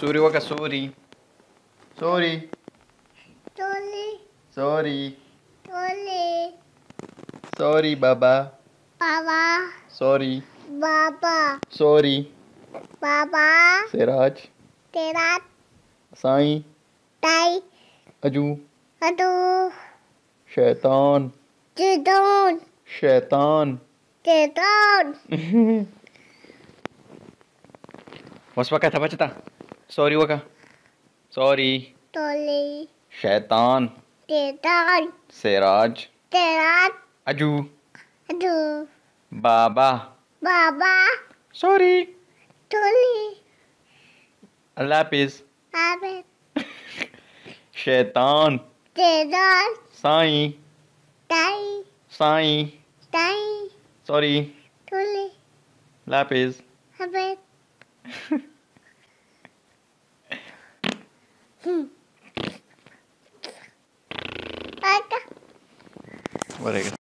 सूरी का सूरी sorry sorry sorry बाबा बाबा सॉरी बाबा सॉरी बाबा सिराज सिराज साई ताई अजू अजू शैतान शैतान शैतान शैतान Mau sepakat apa cerita? Sorry वो का सॉरी टोली शैतान शैतान सिराज सिराज अजू अजू बाबा बाबा सॉरी टोली अल्लाह हाफिज़ शैतान शैतान साई ताई साई ताई सॉरी टोली लापिस हबेत bueno